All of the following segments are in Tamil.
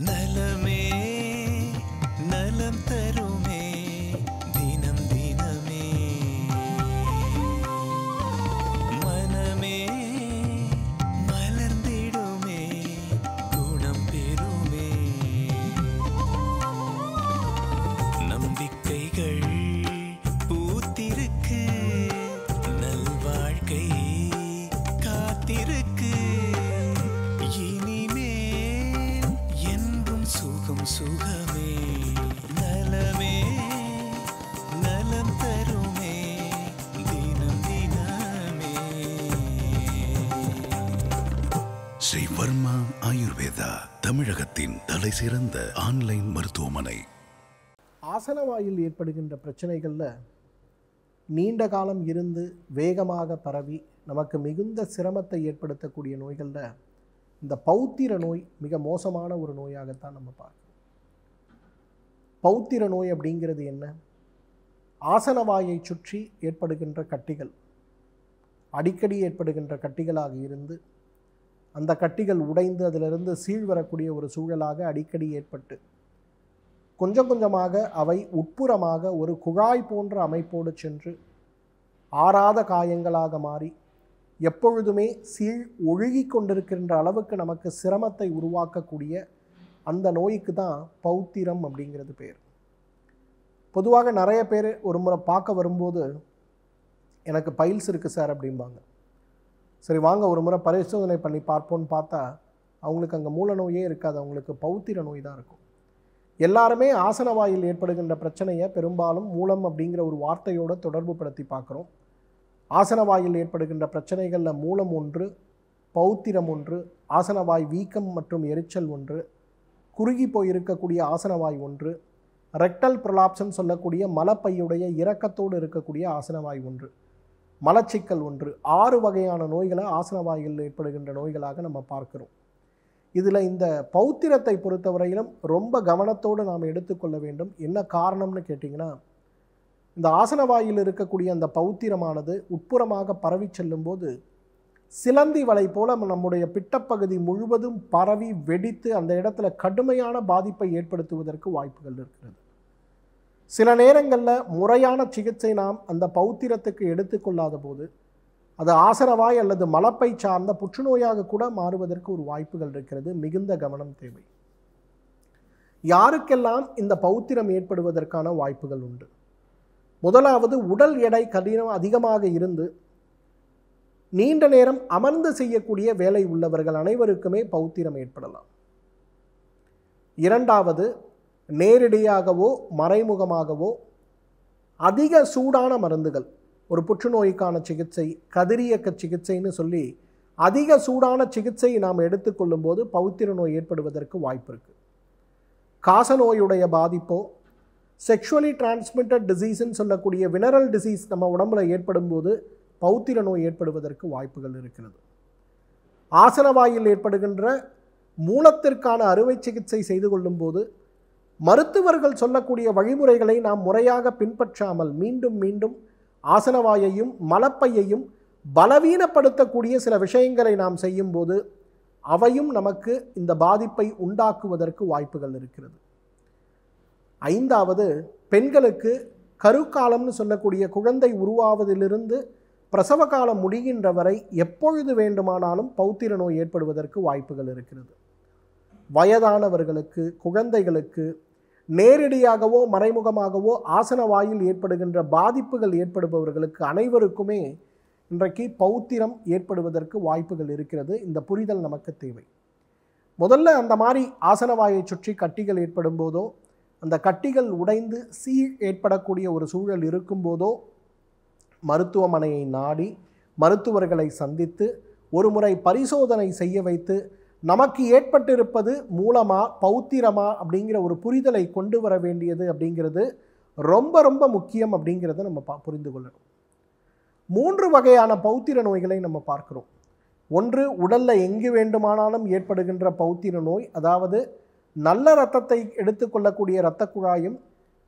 Nelem ஆயுர்வேதா தமிழகத்தின் தலை சிறந்த ஆன்லைன் மருத்துவமனை ஆசனவாயில் ஏற்படுகின்ற பிரச்சனைகளில் நீண்ட காலம் இருந்து வேகமாக பரவி நமக்கு மிகுந்த சிரமத்தை ஏற்படுத்தக்கூடிய நோய்களில் இந்த பௌத்திர நோய் மிக மோசமான ஒரு நோயாகத்தான் நம்ம பார்க்கணும் பௌத்திர நோய் அப்படிங்கிறது என்ன ஆசனவாயை சுற்றி ஏற்படுகின்ற கட்டிகள் அடிக்கடி ஏற்படுகின்ற கட்டிகளாக இருந்து அந்த கட்டிகள் உடைந்து அதிலிருந்து வரக்கூடிய ஒரு சூழலாக அடிக்கடி ஏற்பட்டு கொஞ்சம் கொஞ்சமாக அவை உட்புறமாக ஒரு குழாய் போன்ற அமைப்போடு சென்று ஆறாத காயங்களாக மாறி எப்பொழுதுமே சீழ் ஒழுகி கொண்டிருக்கின்ற அளவுக்கு நமக்கு சிரமத்தை உருவாக்கக்கூடிய அந்த நோய்க்கு தான் பௌத்திரம் அப்படிங்கிறது பேர் பொதுவாக நிறைய பேர் ஒரு முறை பார்க்க வரும்போது எனக்கு பைல்ஸ் இருக்குது சார் அப்படிம்பாங்க சரி வாங்க ஒரு முறை பரிசோதனை பண்ணி பார்ப்போம்னு பார்த்தா அவங்களுக்கு அங்கே மூல நோயே இருக்காது அவங்களுக்கு பௌத்திர நோய் தான் இருக்கும் எல்லாருமே ஆசனவாயில் ஏற்படுகின்ற பிரச்சனையை பெரும்பாலும் மூலம் அப்படிங்கிற ஒரு வார்த்தையோட தொடர்பு படுத்தி பார்க்குறோம் ஆசனவாயில் ஏற்படுகின்ற பிரச்சனைகளில் மூலம் ஒன்று பௌத்திரம் ஒன்று ஆசனவாய் வீக்கம் மற்றும் எரிச்சல் ஒன்று குறுகி போயிருக்கக்கூடிய ஆசனவாய் ஒன்று ரெக்டல் ப்ரொலாப்ஸ்ன்னு சொல்லக்கூடிய மலப்பையுடைய இறக்கத்தோடு இருக்கக்கூடிய ஆசனவாய் ஒன்று மலச்சிக்கல் ஒன்று ஆறு வகையான நோய்களை ஆசனவாயில் ஏற்படுகின்ற நோய்களாக நம்ம பார்க்கிறோம் இதில் இந்த பௌத்திரத்தை பொறுத்தவரையிலும் ரொம்ப கவனத்தோடு நாம் எடுத்துக்கொள்ள வேண்டும் என்ன காரணம்னு கேட்டிங்கன்னா இந்த ஆசனவாயில் இருக்கக்கூடிய அந்த பௌத்திரமானது உட்புறமாக பரவி செல்லும்போது சிலந்தி வலை போல நம்முடைய பிட்டப்பகுதி முழுவதும் பரவி வெடித்து அந்த இடத்துல கடுமையான பாதிப்பை ஏற்படுத்துவதற்கு வாய்ப்புகள் இருக்கிறது சில நேரங்களில் முறையான சிகிச்சை நாம் அந்த பௌத்திரத்துக்கு எடுத்துக்கொள்ளாத போது அது ஆசரவாய் அல்லது மலப்பை சார்ந்த புற்றுநோயாக கூட மாறுவதற்கு ஒரு வாய்ப்புகள் இருக்கிறது மிகுந்த கவனம் தேவை யாருக்கெல்லாம் இந்த பௌத்திரம் ஏற்படுவதற்கான வாய்ப்புகள் உண்டு முதலாவது உடல் எடை கடினம் அதிகமாக இருந்து நீண்ட நேரம் அமர்ந்து செய்யக்கூடிய வேலை உள்ளவர்கள் அனைவருக்குமே பௌத்திரம் ஏற்படலாம் இரண்டாவது நேரடியாகவோ மறைமுகமாகவோ அதிக சூடான மருந்துகள் ஒரு புற்றுநோய்க்கான சிகிச்சை கதிரியக்க சிகிச்சைன்னு சொல்லி அதிக சூடான சிகிச்சை நாம் எடுத்துக்கொள்ளும் போது பௌத்திர நோய் ஏற்படுவதற்கு வாய்ப்பு இருக்குது காசநோயுடைய பாதிப்போ செக்ஷுவலி டிரான்ஸ்மிட்டட் டிசீஸ்ன்னு சொல்லக்கூடிய வினரல் டிசீஸ் நம்ம உடம்புல ஏற்படும் போது பௌத்திர நோய் ஏற்படுவதற்கு வாய்ப்புகள் இருக்கிறது ஆசனவாயில் ஏற்படுகின்ற மூலத்திற்கான அறுவை சிகிச்சை செய்து கொள்ளும்போது மருத்துவர்கள் சொல்லக்கூடிய வழிமுறைகளை நாம் முறையாக பின்பற்றாமல் மீண்டும் மீண்டும் ஆசனவாயையும் மலப்பையையும் பலவீனப்படுத்தக்கூடிய சில விஷயங்களை நாம் செய்யும்போது அவையும் நமக்கு இந்த பாதிப்பை உண்டாக்குவதற்கு வாய்ப்புகள் இருக்கிறது ஐந்தாவது பெண்களுக்கு கருக்காலம்னு சொல்லக்கூடிய குழந்தை உருவாவதிலிருந்து பிரசவ காலம் முடிகின்ற வரை எப்பொழுது வேண்டுமானாலும் பௌத்திர நோய் ஏற்படுவதற்கு வாய்ப்புகள் இருக்கிறது வயதானவர்களுக்கு குழந்தைகளுக்கு நேரடியாகவோ மறைமுகமாகவோ ஆசன வாயில் ஏற்படுகின்ற பாதிப்புகள் ஏற்படுபவர்களுக்கு அனைவருக்குமே இன்றைக்கு பௌத்திரம் ஏற்படுவதற்கு வாய்ப்புகள் இருக்கிறது இந்த புரிதல் நமக்கு தேவை முதல்ல அந்த மாதிரி ஆசனவாயை சுற்றி கட்டிகள் ஏற்படும் போதோ அந்த கட்டிகள் உடைந்து சீ ஏற்படக்கூடிய ஒரு சூழல் இருக்கும்போதோ மருத்துவமனையை நாடி மருத்துவர்களை சந்தித்து ஒரு முறை பரிசோதனை செய்ய வைத்து நமக்கு ஏற்பட்டிருப்பது மூலமா பௌத்திரமா அப்படிங்கிற ஒரு புரிதலை கொண்டு வர வேண்டியது அப்படிங்கிறது ரொம்ப ரொம்ப முக்கியம் அப்படிங்கிறத நம்ம பா புரிந்து கொள்ளணும் மூன்று வகையான பௌத்திர நோய்களை நம்ம பார்க்குறோம் ஒன்று உடலில் எங்கு வேண்டுமானாலும் ஏற்படுகின்ற பௌத்திர நோய் அதாவது நல்ல ரத்தத்தை எடுத்துக்கொள்ளக்கூடிய இரத்த குழாயும்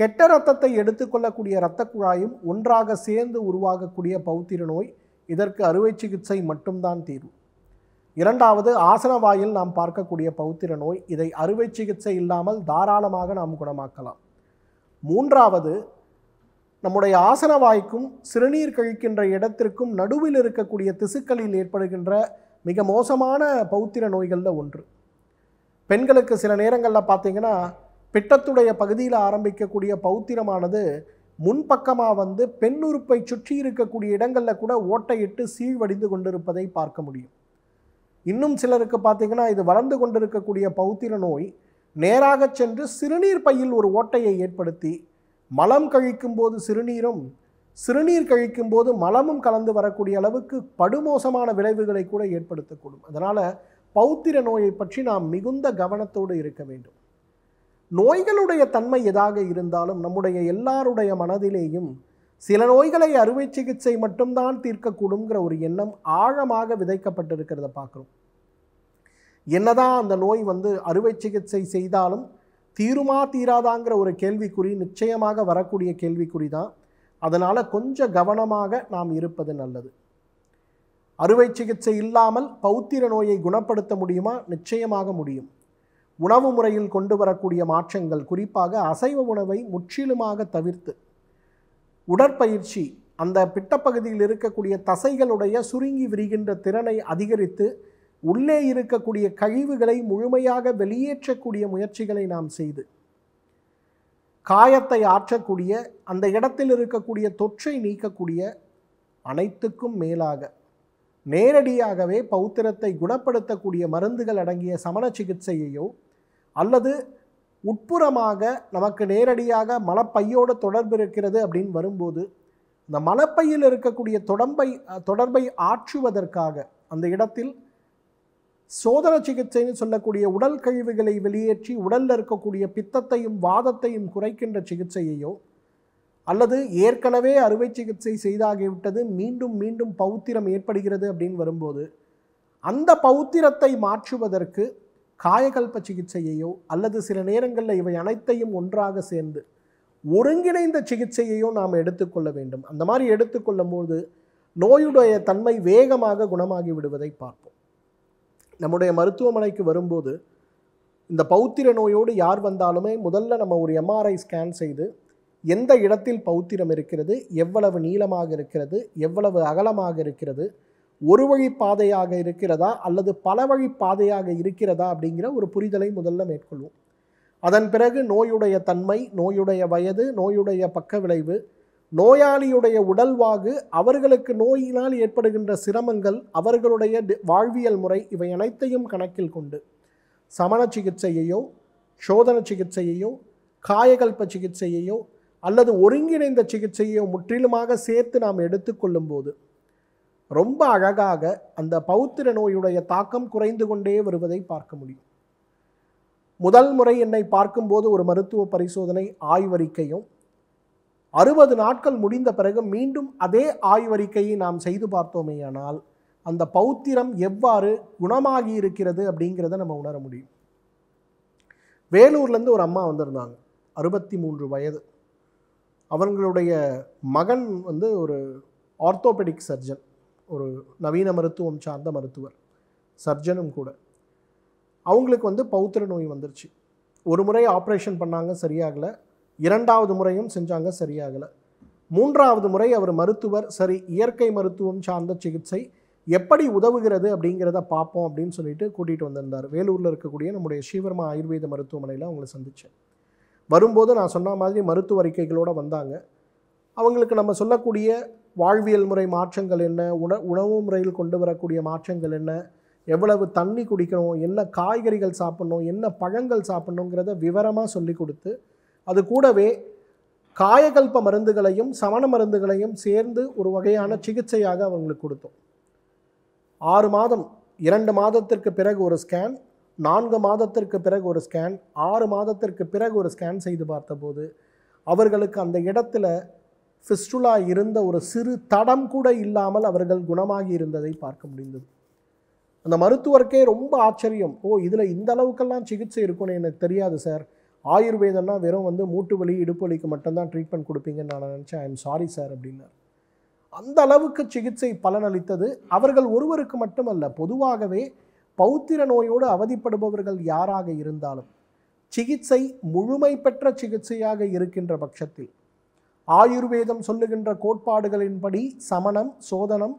கெட்ட ரத்தத்தை எடுத்துக்கொள்ளக்கூடிய இரத்த குழாயும் ஒன்றாக சேர்ந்து உருவாகக்கூடிய பௌத்திர நோய் இதற்கு அறுவை சிகிச்சை மட்டும்தான் தீர்வு இரண்டாவது ஆசனவாயில் நாம் பார்க்கக்கூடிய பௌத்திர நோய் இதை அறுவை சிகிச்சை இல்லாமல் தாராளமாக நாம் குணமாக்கலாம் மூன்றாவது நம்முடைய ஆசனவாய்க்கும் சிறுநீர் கழிக்கின்ற இடத்திற்கும் நடுவில் இருக்கக்கூடிய திசுக்களில் ஏற்படுகின்ற மிக மோசமான பௌத்திர நோய்களில் ஒன்று பெண்களுக்கு சில நேரங்களில் பார்த்தீங்கன்னா பிட்டத்துடைய பகுதியில் ஆரம்பிக்கக்கூடிய பௌத்திரமானது முன்பக்கமாக வந்து பெண்ணுறுப்பை சுற்றி இருக்கக்கூடிய இடங்களில் கூட ஓட்டையிட்டு சீழ்வடிந்து கொண்டிருப்பதை பார்க்க முடியும் இன்னும் சிலருக்கு பார்த்திங்கன்னா இது வளர்ந்து கொண்டிருக்கக்கூடிய பௌத்திர நோய் நேராக சென்று சிறுநீர் பையில் ஒரு ஓட்டையை ஏற்படுத்தி மலம் கழிக்கும் போது சிறுநீரும் சிறுநீர் கழிக்கும் போது மலமும் கலந்து வரக்கூடிய அளவுக்கு படுமோசமான விளைவுகளை கூட ஏற்படுத்தக்கூடும் அதனால் பௌத்திர நோயை பற்றி நாம் மிகுந்த கவனத்தோடு இருக்க வேண்டும் நோய்களுடைய தன்மை எதாக இருந்தாலும் நம்முடைய எல்லாருடைய மனதிலேயும் சில நோய்களை அறுவை சிகிச்சை மட்டும்தான் தீர்க்கக்கூடும்ங்கிற ஒரு எண்ணம் ஆழமாக விதைக்கப்பட்டிருக்கிறத பார்க்குறோம் என்னதான் அந்த நோய் வந்து அறுவை சிகிச்சை செய்தாலும் தீருமா தீராதாங்கிற ஒரு கேள்விக்குறி நிச்சயமாக வரக்கூடிய கேள்விக்குறி தான் அதனால் கொஞ்சம் கவனமாக நாம் இருப்பது நல்லது அறுவை சிகிச்சை இல்லாமல் பௌத்திர நோயை குணப்படுத்த முடியுமா நிச்சயமாக முடியும் உணவு முறையில் கொண்டு வரக்கூடிய மாற்றங்கள் குறிப்பாக அசைவ உணவை முற்றிலுமாக தவிர்த்து உடற்பயிற்சி அந்த பிட்டப்பகுதியில் இருக்கக்கூடிய தசைகளுடைய சுருங்கி விரிகின்ற திறனை அதிகரித்து உள்ளே இருக்கக்கூடிய கழிவுகளை முழுமையாக வெளியேற்றக்கூடிய முயற்சிகளை நாம் செய்து காயத்தை ஆற்றக்கூடிய அந்த இடத்தில் இருக்கக்கூடிய தொற்றை நீக்கக்கூடிய அனைத்துக்கும் மேலாக நேரடியாகவே பௌத்திரத்தை குணப்படுத்தக்கூடிய மருந்துகள் அடங்கிய சமண சிகிச்சையையோ அல்லது உட்புறமாக நமக்கு நேரடியாக மலப்பையோட தொடர்பு இருக்கிறது அப்படின்னு வரும்போது இந்த மலப்பையில் இருக்கக்கூடிய தொடர்பை தொடர்பை ஆற்றுவதற்காக அந்த இடத்தில் சோதன சிகிச்சைன்னு சொல்லக்கூடிய உடல் கழிவுகளை வெளியேற்றி உடலில் இருக்கக்கூடிய பித்தத்தையும் வாதத்தையும் குறைக்கின்ற சிகிச்சையையோ அல்லது ஏற்கனவே அறுவை சிகிச்சை செய்தாகிவிட்டது மீண்டும் மீண்டும் பௌத்திரம் ஏற்படுகிறது அப்படின்னு வரும்போது அந்த பௌத்திரத்தை மாற்றுவதற்கு காயகல்ப சிகிச்சையையோ அல்லது சில நேரங்களில் இவை அனைத்தையும் ஒன்றாக சேர்ந்து ஒருங்கிணைந்த சிகிச்சையையோ நாம் எடுத்துக்கொள்ள வேண்டும் அந்த மாதிரி எடுத்துக்கொள்ளும் போது நோயுடைய தன்மை வேகமாக குணமாகி விடுவதை பார்ப்போம் நம்முடைய மருத்துவமனைக்கு வரும்போது இந்த பௌத்திர நோயோடு யார் வந்தாலுமே முதல்ல நம்ம ஒரு எம்ஆர்ஐ ஸ்கேன் செய்து எந்த இடத்தில் பௌத்திரம் இருக்கிறது எவ்வளவு நீளமாக இருக்கிறது எவ்வளவு அகலமாக இருக்கிறது ஒரு வழி பாதையாக இருக்கிறதா அல்லது பல வழி பாதையாக இருக்கிறதா அப்படிங்கிற ஒரு புரிதலை முதல்ல மேற்கொள்வோம் அதன் பிறகு நோயுடைய தன்மை நோயுடைய வயது நோயுடைய பக்க விளைவு நோயாளியுடைய உடல்வாகு அவர்களுக்கு நோயினால் ஏற்படுகின்ற சிரமங்கள் அவர்களுடைய வாழ்வியல் முறை இவை அனைத்தையும் கணக்கில் கொண்டு சமண சிகிச்சையையோ சோதன சிகிச்சையையோ காயகல்ப சிகிச்சையையோ அல்லது ஒருங்கிணைந்த சிகிச்சையோ முற்றிலுமாக சேர்த்து நாம் எடுத்துக்கொள்ளும் போது ரொம்ப அழகாக அந்த பௌத்திர நோயுடைய தாக்கம் குறைந்து கொண்டே வருவதை பார்க்க முடியும் முதல் முறை என்னை பார்க்கும்போது ஒரு மருத்துவ பரிசோதனை ஆய்வறிக்கையும் அறுபது நாட்கள் முடிந்த பிறகு மீண்டும் அதே ஆய்வறிக்கையை நாம் செய்து பார்த்தோமேயானால் அந்த பௌத்திரம் எவ்வாறு குணமாகி இருக்கிறது அப்படிங்கிறத நம்ம உணர முடியும் வேலூர்லேருந்து ஒரு அம்மா வந்திருந்தாங்க அறுபத்தி மூன்று வயது அவங்களுடைய மகன் வந்து ஒரு ஆர்த்தோபெடிக் சர்ஜன் ஒரு நவீன மருத்துவம் சார்ந்த மருத்துவர் சர்ஜனும் கூட அவங்களுக்கு வந்து பௌத்திர நோய் வந்துருச்சு ஒரு முறை ஆப்ரேஷன் பண்ணாங்க சரியாகலை இரண்டாவது முறையும் செஞ்சாங்க சரியாகலை மூன்றாவது முறை அவர் மருத்துவர் சரி இயற்கை மருத்துவம் சார்ந்த சிகிச்சை எப்படி உதவுகிறது அப்படிங்கிறத பார்ப்போம் அப்படின்னு சொல்லிட்டு கூட்டிகிட்டு வந்திருந்தார் வேலூரில் இருக்கக்கூடிய நம்முடைய ஸ்ரீவர்மா ஆயுர்வேத மருத்துவமனையில் அவங்களை சந்தித்தேன் வரும்போது நான் சொன்ன மாதிரி மருத்துவ அறிக்கைகளோடு வந்தாங்க அவங்களுக்கு நம்ம சொல்லக்கூடிய வாழ்வியல் முறை மாற்றங்கள் என்ன உண உணவு முறையில் கொண்டு வரக்கூடிய மாற்றங்கள் என்ன எவ்வளவு தண்ணி குடிக்கணும் என்ன காய்கறிகள் சாப்பிட்ணும் என்ன பழங்கள் சாப்பிட்ணுங்கிறத விவரமாக சொல்லி கொடுத்து அது கூடவே காயகல்ப மருந்துகளையும் சமண மருந்துகளையும் சேர்ந்து ஒரு வகையான சிகிச்சையாக அவங்களுக்கு கொடுத்தோம் ஆறு மாதம் இரண்டு மாதத்திற்கு பிறகு ஒரு ஸ்கேன் நான்கு மாதத்திற்கு பிறகு ஒரு ஸ்கேன் ஆறு மாதத்திற்கு பிறகு ஒரு ஸ்கேன் செய்து பார்த்தபோது அவர்களுக்கு அந்த இடத்துல ஃபிஸ்டுலா இருந்த ஒரு சிறு தடம் கூட இல்லாமல் அவர்கள் குணமாகி இருந்ததை பார்க்க முடிந்தது அந்த மருத்துவருக்கே ரொம்ப ஆச்சரியம் ஓ இதில் இந்த அளவுக்கெல்லாம் சிகிச்சை இருக்கும்னு எனக்கு தெரியாது சார் ஆயுர்வேதம்னா வெறும் வந்து மூட்டு வலி இடுப்பு வலிக்கு மட்டும்தான் ட்ரீட்மெண்ட் கொடுப்பீங்கன்னு நான் நினச்சேன் ஐ எம் சாரி சார் அப்படின்னார் அந்த அளவுக்கு சிகிச்சை பலனளித்தது அவர்கள் ஒருவருக்கு மட்டுமல்ல பொதுவாகவே பௌத்திர நோயோடு அவதிப்படுபவர்கள் யாராக இருந்தாலும் சிகிச்சை முழுமை பெற்ற சிகிச்சையாக இருக்கின்ற பட்சத்தில் ஆயுர்வேதம் சொல்லுகின்ற கோட்பாடுகளின்படி சமணம் சோதனம்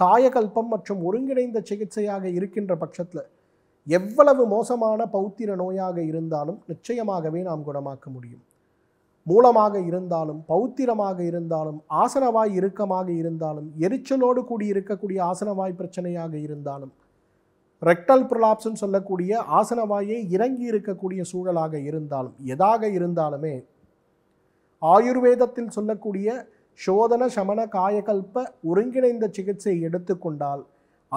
காயகல்பம் மற்றும் ஒருங்கிணைந்த சிகிச்சையாக இருக்கின்ற பட்சத்தில் எவ்வளவு மோசமான பௌத்திர நோயாக இருந்தாலும் நிச்சயமாகவே நாம் குணமாக்க முடியும் மூலமாக இருந்தாலும் பௌத்திரமாக இருந்தாலும் ஆசனவாய் இறுக்கமாக இருந்தாலும் எரிச்சலோடு கூடி இருக்கக்கூடிய ஆசனவாய் பிரச்சனையாக இருந்தாலும் ரெக்டல் ப்ரலாப்ஸ்ன்னு சொல்லக்கூடிய ஆசனவாயே இறங்கி இருக்கக்கூடிய சூழலாக இருந்தாலும் எதாக இருந்தாலுமே ஆயுர்வேதத்தில் சொல்லக்கூடிய சோதன சமண காயகல்ப ஒருங்கிணைந்த சிகிச்சை எடுத்துக்கொண்டால்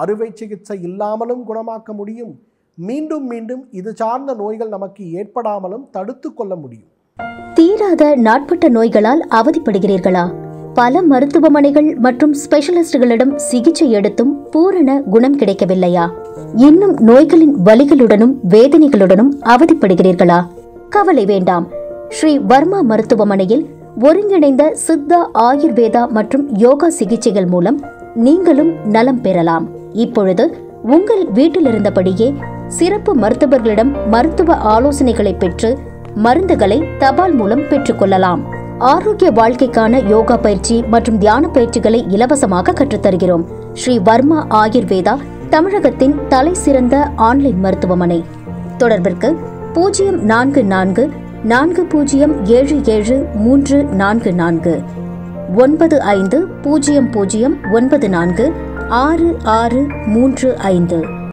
அறுவை சிகிச்சை இல்லாமலும் குணமாக்க முடியும் மீண்டும் மீண்டும் இது சார்ந்த நோய்கள் நமக்கு ஏற்படாமலும் தடுத்து கொள்ள முடியும் தீராத நாட்பட்ட நோய்களால் அவதிப்படுகிறீர்களா பல மருத்துவமனைகள் மற்றும் ஸ்பெஷலிஸ்டுகளிடம் சிகிச்சை எடுத்தும் பூரண குணம் கிடைக்கவில்லையா இன்னும் நோய்களின் வலிகளுடனும் வேதனைகளுடனும் அவதிப்படுகிறீர்களா கவலை வேண்டாம் ஸ்ரீ வர்மா மருத்துவமனையில் ஒருங்கிணைந்த சித்தா ஆயுர்வேதா மற்றும் யோகா சிகிச்சைகள் மூலம் நீங்களும் நலம் பெறலாம் இப்பொழுது உங்கள் வீட்டிலிருந்தபடியே சிறப்பு மருத்துவர்களிடம் மருத்துவ ஆலோசனைகளை பெற்று மருந்துகளை தபால் மூலம் பெற்றுக்கொள்ளலாம் ஆரோக்கிய வாழ்க்கைக்கான யோகா பயிற்சி மற்றும் தியான பயிற்சிகளை இலவசமாக கற்றுத்தருகிறோம் ஸ்ரீ வர்மா ஆயுர்வேதா தமிழகத்தின் தலை சிறந்த ஆன்லைன் மருத்துவமனை தொடர்பிற்கு பூஜ்ஜியம் நான்கு நான்கு நான்கு பூஜ்ஜியம் ஏழு ஏழு மூன்று நான்கு நான்கு ஒன்பது ஐந்து பூஜ்ஜியம் பூஜ்ஜியம் ஒன்பது நான்கு ஆறு ஆறு மூன்று ஐந்து